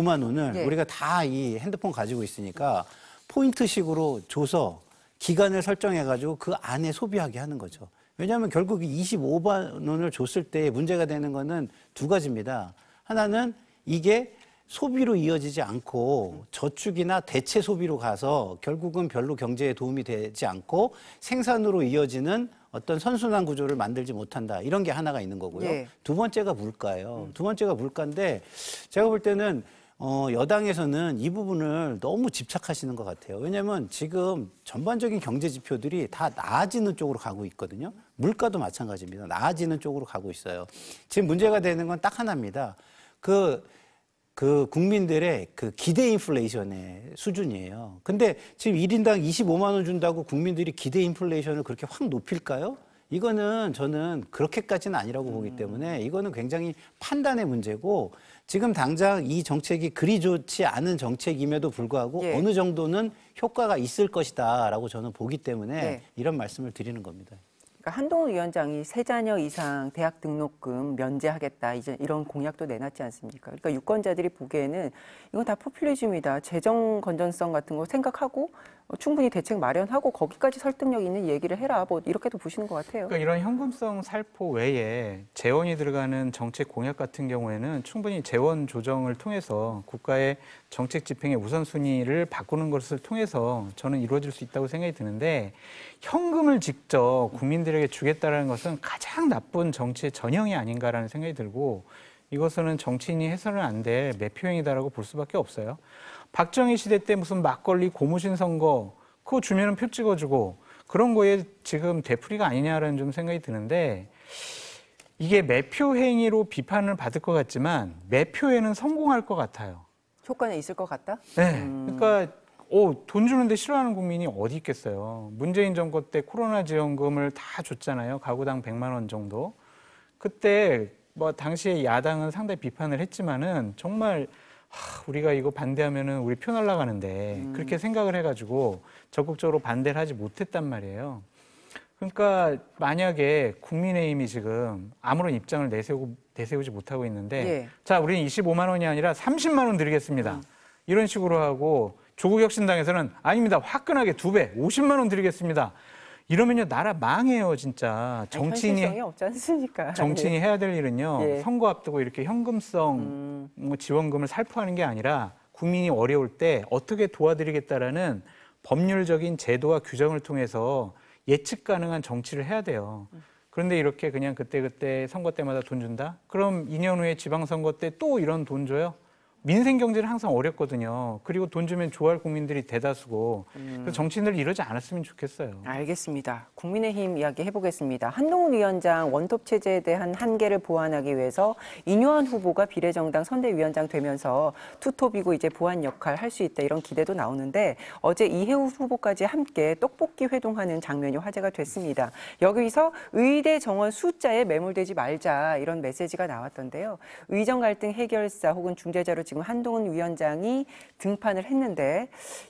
25만 원을 네. 우리가 다 이 핸드폰 가지고 있으니까 포인트식으로 줘서 기간을 설정해가지고 그 안에 소비하게 하는 거죠. 왜냐하면 결국 25만 원을 줬을 때 문제가 되는 거는 두 가지입니다. 하나는 이게 소비로 이어지지 않고 저축이나 대체 소비로 가서 결국은 별로 경제에 도움이 되지 않고 생산으로 이어지는 어떤 선순환 구조를 만들지 못한다. 이런 게 하나가 있는 거고요. 네. 두 번째가 물가예요. 음. 두 번째가 물가인데 제가 볼 때는 어, 여당에서는 이 부분을 너무 집착하시는 것 같아요. 왜냐하면 지금 전반적인 경제 지표들이 다 나아지는 쪽으로 가고 있거든요. 물가도 마찬가지입니다. 나아지는 쪽으로 가고 있어요. 지금 문제가 되는 건 딱 하나입니다. 그, 그 국민들의 그 기대 인플레이션의 수준이에요. 근데 지금 1인당 25만 원 준다고 국민들이 기대 인플레이션을 그렇게 확 높일까요? 이거는 저는 그렇게까지는 아니라고 보기 음. 때문에 이거는 굉장히 판단의 문제고 지금 당장 이 정책이 그리 좋지 않은 정책임에도 불구하고 예. 어느 정도는 효과가 있을 것이다라고 저는 보기 때문에 예. 이런 말씀을 드리는 겁니다. 그러니까 한동훈 위원장이 세 자녀 이상 대학 등록금 면제하겠다 이제 이런 공약도 내놨지 않습니까? 그러니까 유권자들이 보기에는 이건 다 포퓰리즘이다 재정 건전성 같은 거 생각하고 어, 충분히 대책 마련하고 거기까지 설득력 있는 얘기를 해라 뭐 이렇게도 보시는 것 같아요. 그러니까 이런 현금성 살포 외에 재원이 들어가는 정책 공약 같은 경우에는 충분히 재원 조정을 통해서 국가의 정책 집행의 우선순위를 바꾸는 것을 통해서 저는 이루어질 수 있다고 생각이 드는데 현금을 직접 국민들에게 주겠다는 것은 가장 나쁜 정치의 전형이 아닌가라는 생각이 들고 이것은 정치인이 해서는 안 될 매표행이다라고 볼 수밖에 없어요. 박정희 시대 때 무슨 막걸리 고무신 선거 그거 주면은 표 찍어주고 그런 거에 지금 되풀이가 아니냐라는 좀 생각이 드는데 이게 매표 행위로 비판을 받을 것 같지만 매표에는 성공할 것 같아요. 효과는 있을 것 같다? 네. 음. 그러니까 오, 어, 돈 주는데 싫어하는 국민이 어디 있겠어요. 문재인 정권 때 코로나 지원금을 다 줬잖아요. 가구당 100만 원 정도. 그때 뭐 당시에 야당은 상당히 비판을 했지만은 정말 우리가 이거 반대하면은 우리 표 날라가는데 음. 그렇게 생각을 해가지고 적극적으로 반대를 하지 못했단 말이에요. 그러니까 만약에 국민의힘이 지금 아무런 입장을 내세우고 내세우지 못하고 있는데 예. 자 우리는 25만 원이 아니라 30만 원 드리겠습니다. 음. 이런 식으로 하고 조국 혁신당에서는 아닙니다. 화끈하게 두 배, 50만 원 드리겠습니다. 이러면요 나라 망해요 진짜 정치인이 없지 않습니까? 정치인이 네. 해야 될 일은요 예. 선거 앞두고 이렇게 현금성 음. 뭐 지원금을 살포하는 게 아니라 국민이 어려울 때 어떻게 도와드리겠다라는 법률적인 제도와 규정을 통해서 예측 가능한 정치를 해야 돼요. 그런데 이렇게 그냥 그때 그때 선거 때마다 돈 준다? 그럼 2년 후에 지방선거 때 또 이런 돈 줘요? 민생 경제는 항상 어렵거든요. 그리고 돈 주면 좋아할 국민들이 대다수고 음. 정치인들이 이러지 않았으면 좋겠어요. 알겠습니다. 국민의힘 이야기 해보겠습니다. 한동훈 위원장 원톱 체제에 대한 한계를 보완하기 위해서 이뇨한 후보가 비례정당 선대위원장 되면서 투톱이고 이제 보완 역할 할 수 있다 이런 기대도 나오는데 어제 이해우 후보까지 함께 떡볶이 회동하는 장면이 화제가 됐습니다. 여기서 의대 정원 숫자에 매몰되지 말자 이런 메시지가 나왔던데요. 의정 갈등 해결사 혹은 중재자로 지금 한동훈 위원장이 등판을 했는데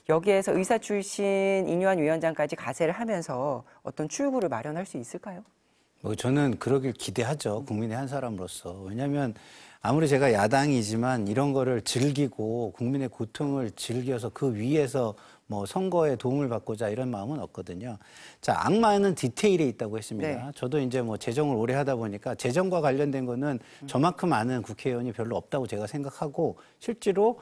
여기에서 의사 출신 인유한 위원장까지 가세를 하면서 어떤 출구를 마련할 수 있을까요? 뭐 저는 그러길 기대하죠. 국민의 한 사람으로서. 왜냐하면 아무리 제가 야당이지만 이런 거를 즐기고 국민의 고통을 즐겨서 그 위에서 뭐 선거에 도움을 받고자 이런 마음은 없거든요. 자, 악마는 디테일에 있다고 했습니다. 네. 저도 이제 뭐 재정을 오래 하다 보니까 재정과 관련된 거는 음. 저만큼 아는 국회의원이 별로 없다고 제가 생각하고 실제로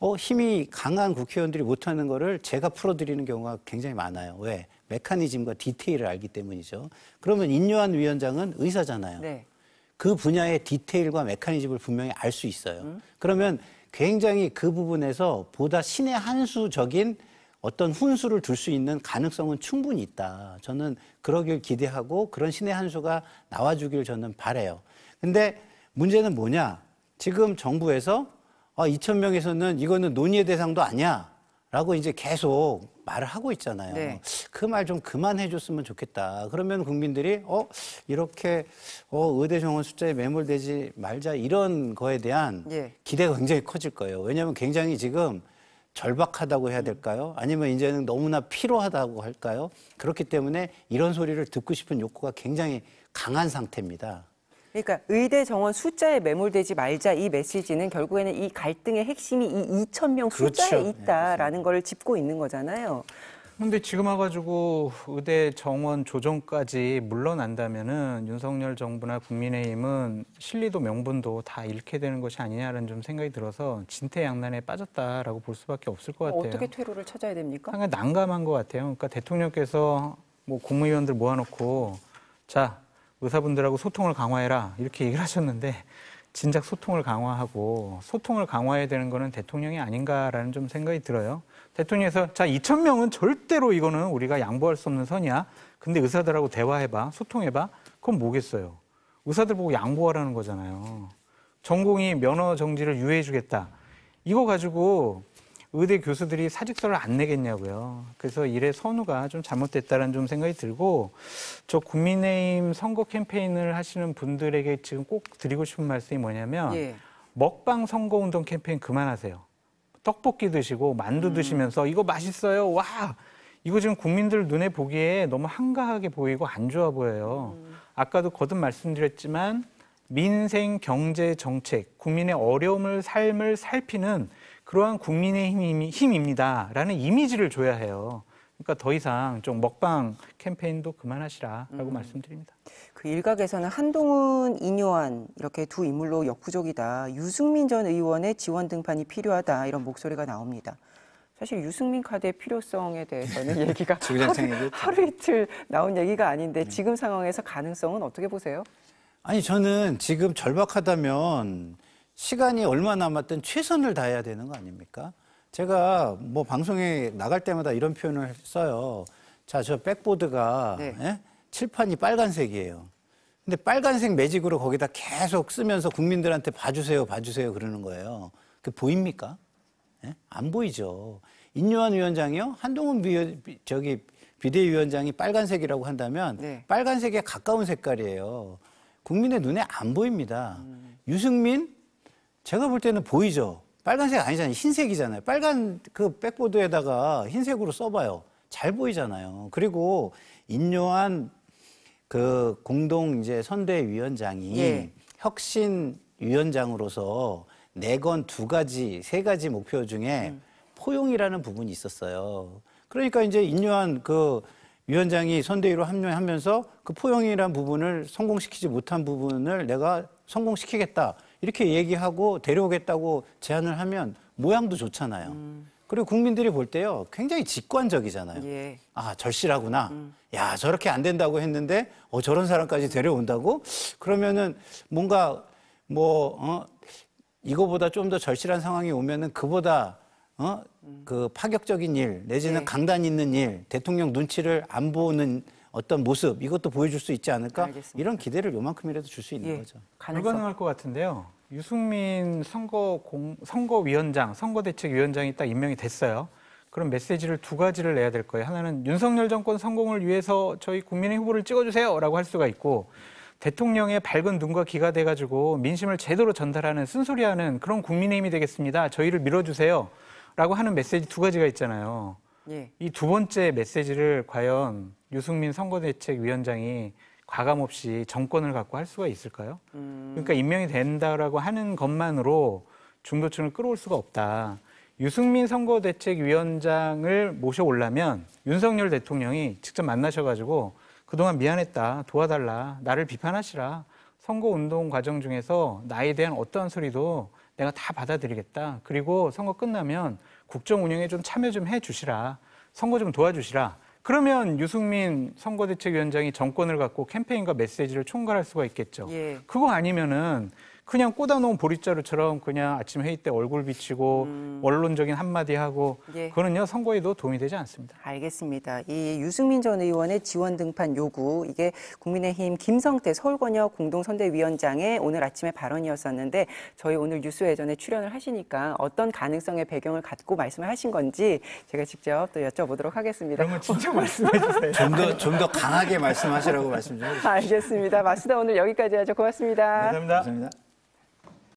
어, 힘이 강한 국회의원들이 못하는 거를 제가 풀어드리는 경우가 굉장히 많아요. 왜? 메커니즘과 디테일을 알기 때문이죠. 그러면 인류한 위원장은 의사잖아요. 네. 그 분야의 디테일과 메커니즘을 분명히 알 수 있어요. 음. 그러면 굉장히 그 부분에서 보다 신의 한 수적인 어떤 훈수를 둘 수 있는 가능성은 충분히 있다. 저는 그러길 기대하고 그런 신의 한 수가 나와주길 저는 바래요. 근데 문제는 뭐냐? 지금 정부에서 어, 2천 명에서는 이거는 논의의 대상도 아니야. 라고 이제 계속 말을 하고 있잖아요. 네. 그말 좀 그만해 줬으면 좋겠다. 그러면 국민들이 어 이렇게 어 의대 정원 숫자에 매몰되지 말자 이런 거에 대한 예. 기대가 굉장히 커질 거예요. 왜냐하면 굉장히 지금 절박하다고 해야 될까요? 아니면 이제는 너무나 피로하다고 할까요? 그렇기 때문에 이런 소리를 듣고 싶은 욕구가 굉장히 강한 상태입니다. 그러니까 의대 정원 숫자에 매몰되지 말자 이 메시지는 결국에는 이 갈등의 핵심이 이 2천 명 숫자에 그렇죠. 네, 있다라는 네, 걸 짚고 있는 거잖아요. 근데 지금 와가지고 의대 정원 조정까지 물러난다면은 윤석열 정부나 국민의힘은 실리도 명분도 다 잃게 되는 것이 아니냐라는 좀 생각이 들어서 진퇴양난에 빠졌다라고 볼 수밖에 없을 것 같아요. 어떻게 퇴로를 찾아야 됩니까? 상당히 난감한 것 같아요. 그러니까 대통령께서 뭐 국무위원들 모아놓고 자 의사분들하고 소통을 강화해라 이렇게 얘기를 하셨는데 진작 소통을 강화하고 소통을 강화해야 되는 거는 대통령이 아닌가라는 좀 생각이 들어요. 대통령에서 자 2천 명은 절대로 이거는 우리가 양보할 수 없는 선이야. 근데 의사들하고 대화해봐, 소통해봐. 그건 뭐겠어요? 의사들 보고 양보하라는 거잖아요. 전공이 면허 정지를 유예해주겠다. 이거 가지고 의대 교수들이 사직서를 안 내겠냐고요. 그래서 일의 선우가 좀 잘못됐다는 라좀 생각이 들고 저 국민의힘 선거 캠페인을 하시는 분들에게 지금 꼭 드리고 싶은 말씀이 뭐냐면 예. 먹방 선거 운동 캠페인 그만하세요. 떡볶이 드시고 만두 음. 드시면서 이거 맛있어요. 와 이거 지금 국민들 눈에 보기에 너무 한가하게 보이고 안 좋아 보여요. 음. 아까도 거듭 말씀드렸지만 민생 경제 정책 국민의 어려움을 삶을 살피는 그러한 국민의 힘, 힘입니다라는 이미지를 줘야 해요. 그러니까 더 이상 좀 먹방 캠페인도 그만하시라라고 음. 말씀드립니다. 그 일각에서는 한동훈, 이뇨한 이렇게 두 인물로 역부족이다. 유승민 전 의원의 지원 등판이 필요하다. 이런 목소리가 나옵니다. 사실 유승민 카드의 필요성에 대해서는 얘기가 하루, 하루, 이틀 나온 얘기가 아닌데 네. 지금 상황에서 가능성은 어떻게 보세요? 아니 저는 지금 절박하다면 시간이 얼마 남았든 최선을 다해야 되는 거 아닙니까? 제가 뭐 방송에 나갈 때마다 이런 표현을 써요. 자, 저 백보드가 네. 예? 칠판이 빨간색이에요. 근데 빨간색 매직으로 거기다 계속 쓰면서 국민들한테 봐주세요, 봐주세요 그러는 거예요. 그 보입니까? 예? 안 보이죠. 인요한 위원장이요, 한동훈 비, 저기 비대위원장이 빨간색이라고 한다면 네. 빨간색에 가까운 색깔이에요. 국민의 눈에 안 보입니다. 음. 유승민 제가 볼 때는 보이죠. 빨간색 아니잖아요. 흰색이잖아요. 빨간 그 백보드에다가 흰색으로 써봐요. 잘 보이잖아요. 그리고 인요한 그 공동 이제 선대위원장이 예. 혁신 위원장으로서 내건 네 두 가지, 세 가지 목표 중에 음. 포용이라는 부분이 있었어요. 그러니까 이제 인요한 그 위원장이 선대위로 합류하면서 그 포용이라는 부분을 성공시키지 못한 부분을 내가 성공시키겠다. 이렇게 얘기하고 데려오겠다고 제안을 하면 모양도 좋잖아요. 음. 그리고 국민들이 볼 때요 굉장히 직관적이잖아요. 예. 아 절실하구나. 음. 야 저렇게 안 된다고 했는데 어 저런 사람까지 데려온다고? 그러면은 뭔가 뭐 어, 이거보다 좀 더 절실한 상황이 오면은 그보다 어? 음. 그 파격적인 일 내지는 네. 강단 있는 일 대통령 눈치를 안 보는 어떤 모습 이것도 보여줄 수 있지 않을까 알겠습니다. 이런 기대를 요만큼이라도 줄 수 있는 예, 거죠. 가능성. 불가능할 것 같은데요. 유승민 선거 공, 선거위원장, 선거대책위원장이 딱 임명이 됐어요. 그럼 메시지를 두 가지를 내야 될 거예요. 하나는 윤석열 정권 성공을 위해서 저희 국민의 후보를 찍어주세요라고 할 수가 있고 대통령의 밝은 눈과 귀가 돼가지고 민심을 제대로 전달하는 쓴소리하는 그런 국민의힘이 되겠습니다. 저희를 밀어주세요라고 하는 메시지 두 가지가 있잖아요. 예. 이두 번째 메시지를 과연 유승민 선거대책위원장이 과감 없이 정권을 갖고 할 수가 있을까요? 음... 그러니까 임명이 된다라고 하는 것만으로 중도층을 끌어올 수가 없다. 유승민 선거대책위원장을 모셔오려면 윤석열 대통령이 직접 만나셔가지고 그동안 미안했다, 도와달라, 나를 비판하시라. 선거운동 과정 중에서 나에 대한 어떠한 소리도 내가 다 받아들이겠다. 그리고 선거 끝나면 국정 운영에 좀 참여 좀 해주시라. 선거 좀 도와주시라. 그러면 유승민 선거대책위원장이 정권을 갖고 캠페인과 메시지를 총괄할 수가 있겠죠. 예. 그거 아니면은 그냥 꽂아놓은 보릿자루처럼 그냥 아침 회의 때 얼굴 비치고 음. 원론적인 한마디 하고 예. 그거는요 선거에도 도움이 되지 않습니다. 알겠습니다. 이 유승민 전 의원의 지원 등판 요구 이게 국민의힘 김성태 서울권역 공동선대위원장의 오늘 아침에 발언이었었는데 저희 오늘 뉴스 예전에 출연을 하시니까 어떤 가능성의 배경을 갖고 말씀을 하신 건지 제가 직접 또 여쭤보도록 하겠습니다. 그러면 진짜 말씀해 주세요. 좀 더 좀 더 강하게 말씀하시라고 말씀 좀 해주세요. 알겠습니다. 마스다 오늘 여기까지 하죠. 고맙습니다. 감사합니다. 감사합니다.